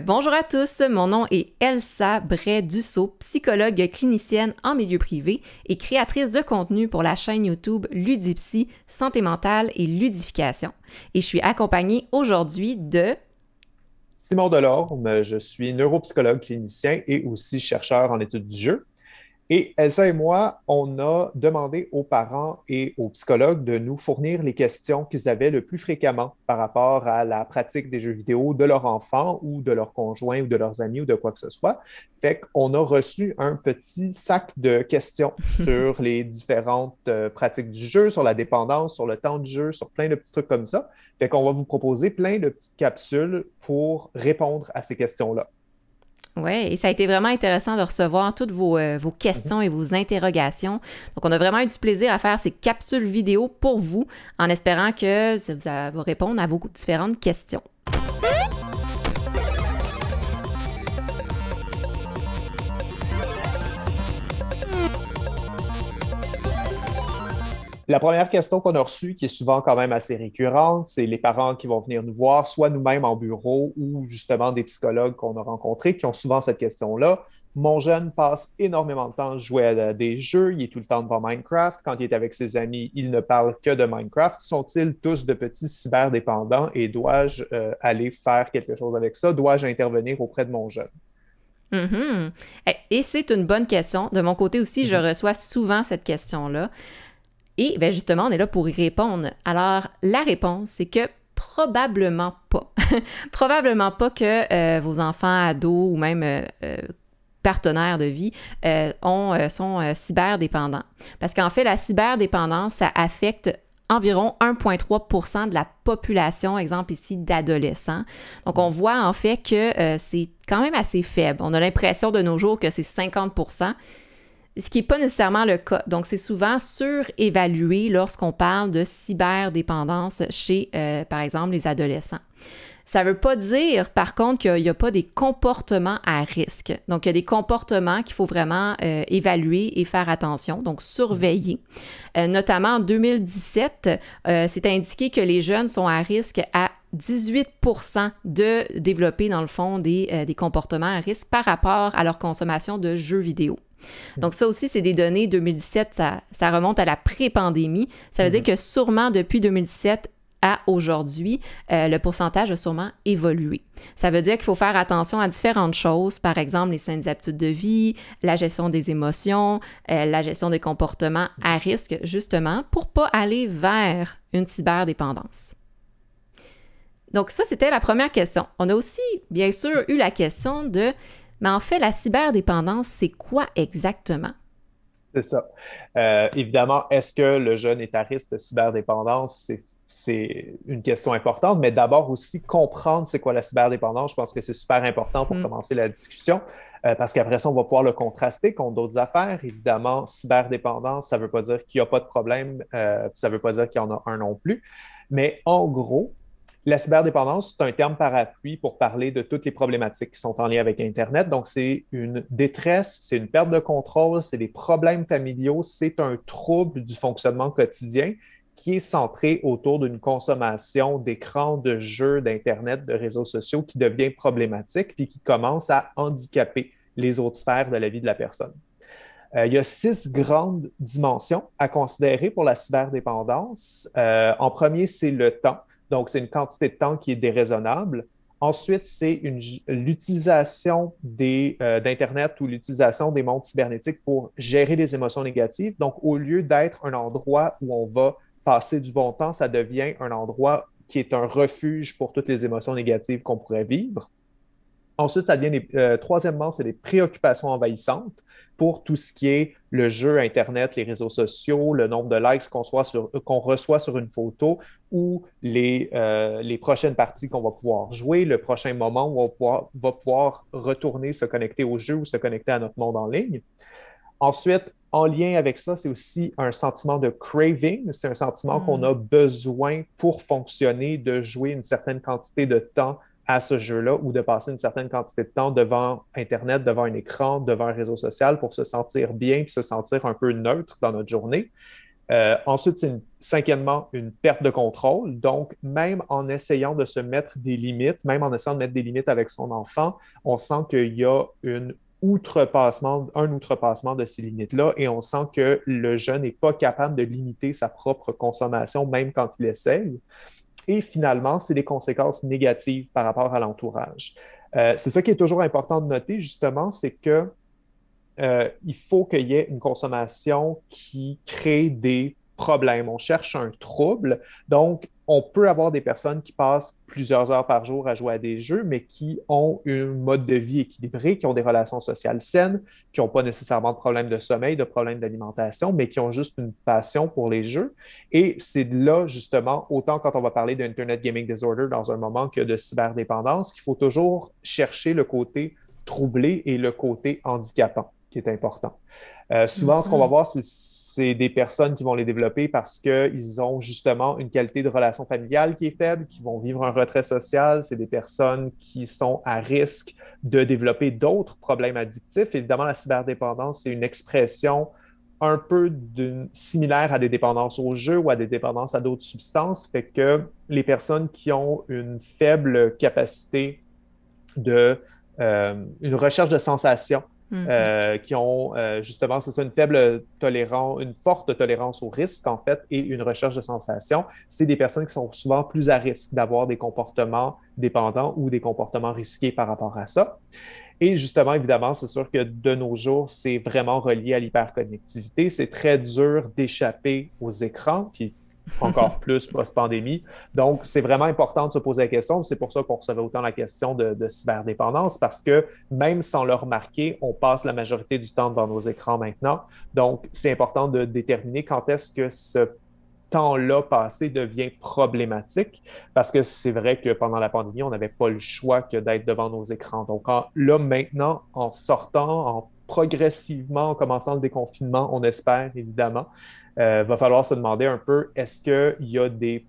bonjour à tous, mon nom est Elsa Bray-Dussault, psychologue clinicienne en milieu privé et créatrice de contenu pour la chaîne YouTube Ludipsy, Santé mentale et ludification. Et je suis accompagnée aujourd'hui de... Simon Delorme, je suis neuropsychologue clinicien et aussi chercheur en études du jeu. Et Elsa et moi, on a demandé aux parents et aux psychologues de nous fournir les questions qu'ils avaient le plus fréquemment par rapport à la pratique des jeux vidéo de leur enfant ou de leur conjoint ou de leurs amis ou de quoi que ce soit. Fait qu'on a reçu un petit sac de questions sur les différentes euh, pratiques du jeu, sur la dépendance, sur le temps de jeu, sur plein de petits trucs comme ça. Fait qu'on va vous proposer plein de petites capsules pour répondre à ces questions-là. Oui, et ça a été vraiment intéressant de recevoir toutes vos, euh, vos, questions et vos interrogations. Donc, on a vraiment eu du plaisir à faire ces capsules vidéo pour vous, en espérant que ça vous va répondre à vos différentes questions. La première question qu'on a reçue, qui est souvent quand même assez récurrente, c'est les parents qui vont venir nous voir, soit nous-mêmes en bureau ou justement des psychologues qu'on a rencontrés qui ont souvent cette question-là. Mon jeune passe énormément de temps à jouer à des jeux, il est tout le temps devant Minecraft. Quand il est avec ses amis, il ne parle que de Minecraft. Sont-ils tous de petits cyberdépendants et dois-je euh, aller faire quelque chose avec ça? Dois-je intervenir auprès de mon jeune? Mm-hmm. Eh, et c'est une bonne question. De mon côté aussi, je mm-hmm. reçois souvent cette question-là. Et ben justement, on est là pour y répondre. Alors, la réponse, c'est que probablement pas. probablement pas que euh, vos enfants, ados ou même euh, euh, partenaires de vie sont cyberdépendants. Parce qu'en fait, la cyberdépendance, ça affecte environ 1,3 de la population, exemple ici, d'adolescents. Donc, on voit en fait que c'est quand même assez faible. On a l'impression de nos jours que c'est 50 ce qui n'est pas nécessairement le cas. Donc, c'est souvent surévalué lorsqu'on parle de cyberdépendance chez, euh, par exemple, les adolescents. Ça ne veut pas dire, par contre, qu'il n'y a, pas des comportements à risque. Donc, il y a des comportements qu'il faut vraiment euh, évaluer et faire attention, donc surveiller. Euh, notamment en 2017, c'est indiqué que les jeunes sont à risque à 18 de développer, dans le fond, des comportements à risque par rapport à leur consommation de jeux vidéo. Mm. Donc ça aussi, c'est des données 2017, ça, remonte à la pré-pandémie. Ça veut mm-hmm. dire que sûrement depuis 2017 à aujourd'hui, euh, le pourcentage a sûrement évolué. Ça veut dire qu'il faut faire attention à différentes choses, par exemple les saines habitudes de vie, la gestion des émotions, euh, la gestion des comportements à risque, justement, pour pas aller vers une cyberdépendance. Donc ça, c'était la première question. On a aussi, bien sûr, eu la question de mais en fait, la cyberdépendance, c'est quoi exactement? C'est ça. Euh, évidemment, est-ce que le jeune est à risque de cyberdépendance? C'est une question importante, mais d'abord aussi comprendre c'est quoi la cyberdépendance. Je pense que c'est super important pour mm. commencer la discussion. Euh, parce qu'après ça, on va pouvoir le contraster contre d'autres affaires. Évidemment, cyberdépendance, ça ne veut pas dire qu'il n'y a pas de problème, euh, ça ne veut pas dire qu'il y en a un non plus. Mais en gros, la cyberdépendance, c'est un terme parapluie pour parler de toutes les problématiques qui sont en lien avec Internet. Donc, c'est une détresse, c'est une perte de contrôle, c'est des problèmes familiaux, c'est un trouble du fonctionnement quotidien qui est centré autour d'une consommation d'écrans, de jeux, d'Internet, de réseaux sociaux qui devient problématique puis qui commence à handicaper les autres sphères de la vie de la personne. Euh, il y a six grandes dimensions à considérer pour la cyberdépendance. Euh, en premier, c'est le temps. Donc, c'est une quantité de temps qui est déraisonnable. Ensuite, c'est l'utilisation euh, d'Internet ou l'utilisation des mondes cybernétiques pour gérer des émotions négatives. Donc, au lieu d'être un endroit où on va passer du bon temps, ça devient un endroit qui est un refuge pour toutes les émotions négatives qu'on pourrait vivre. Ensuite, ça devient euh, troisièmement, c'est les préoccupations envahissantes pour tout ce qui est le jeu Internet, les réseaux sociaux, le nombre de likes qu'on reçoit sur une photo ou euh, les, prochaines parties qu'on va pouvoir jouer, le prochain moment où on va pouvoir, retourner, se connecter au jeu ou se connecter à notre monde en ligne. Ensuite, en lien avec ça, c'est aussi un sentiment de craving, c'est un sentiment hmm. qu'on a besoin pour fonctionner de jouer une certaine quantité de temps à ce jeu-là ou de passer une certaine quantité de temps devant Internet, devant un écran, devant un réseau social pour se sentir bien et se sentir un peu neutre dans notre journée. Euh, ensuite, c'est cinquièmement une perte de contrôle. Donc, même en essayant de se mettre des limites, même en essayant de mettre des limites avec son enfant, on sent qu'il y a une outrepassement, un outrepassement de ces limites-là et on sent que le jeune n'est pas capable de limiter sa propre consommation, même quand il essaye et finalement, c'est des conséquences négatives par rapport à l'entourage. Euh, c'est ça qui est toujours important de noter, justement, c'est que euh, il faut qu'il y ait une consommation qui crée des problème, on cherche un trouble. Donc, on peut avoir des personnes qui passent plusieurs heures par jour à jouer à des jeux, mais qui ont un mode de vie équilibré, qui ont des relations sociales saines, qui n'ont pas nécessairement de problème de sommeil, de problèmes d'alimentation, mais qui ont juste une passion pour les jeux. Et c'est là, justement, autant quand on va parler d'Internet Gaming Disorder dans un moment que de cyberdépendance, qu'il faut toujours chercher le côté troublé et le côté handicapant qui est important. Euh, souvent, ce qu'on va mm-hmm. voir, c'est c'est des personnes qui vont les développer parce qu'ils ont justement une qualité de relation familiale qui est faible, qui vont vivre un retrait social. C'est des personnes qui sont à risque de développer d'autres problèmes addictifs. Évidemment, la cyberdépendance, c'est une expression un peu similaire à des dépendances au jeu ou à des dépendances à d'autres substances, fait que les personnes qui ont une faible capacité de euh, une recherche de sensations Mhm. Euh, qui ont euh, justement, c'est ça, une faible tolérance, une forte tolérance au risque, en fait, et une recherche de sensations. C'est des personnes qui sont souvent plus à risque d'avoir des comportements dépendants ou des comportements risqués par rapport à ça. Et justement, évidemment, c'est sûr que de nos jours, c'est vraiment relié à l'hyperconnectivité. C'est très dur d'échapper aux écrans encore plus post-pandémie. Donc, c'est vraiment important de se poser la question. C'est pour ça qu'on recevait autant la question de, cyberdépendance, parce que même sans le remarquer, on passe la majorité du temps devant nos écrans maintenant. Donc, c'est important de déterminer quand est-ce que ce temps-là passé devient problématique parce que c'est vrai que pendant la pandémie, on n'avait pas le choix que d'être devant nos écrans. Donc là, maintenant, en sortant, en progressivement, en commençant le déconfinement, on espère évidemment, euh, va falloir se demander un peu est-ce qu'il y a des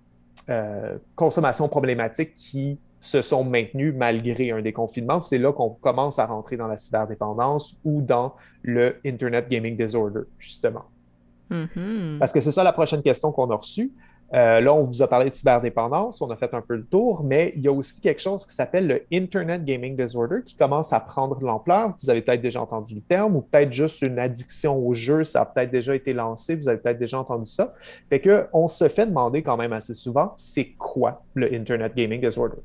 euh, consommations problématiques qui se sont maintenues malgré un déconfinement. C'est là qu'on commence à rentrer dans la cyberdépendance ou dans le Internet Gaming Disorder, justement. Mm-hmm. Parce que c'est ça la prochaine question qu'on a reçue. Euh, là, on vous a parlé de cyberdépendance, on a fait un peu le tour, mais il y a aussi quelque chose qui s'appelle le Internet Gaming Disorder qui commence à prendre de l'ampleur. Vous avez peut-être déjà entendu le terme ou peut-être juste une addiction au jeu, ça a peut-être déjà été lancé, vous avez peut-être déjà entendu ça. Fait qu'on se fait demander quand même assez souvent, c'est quoi le Internet Gaming Disorder?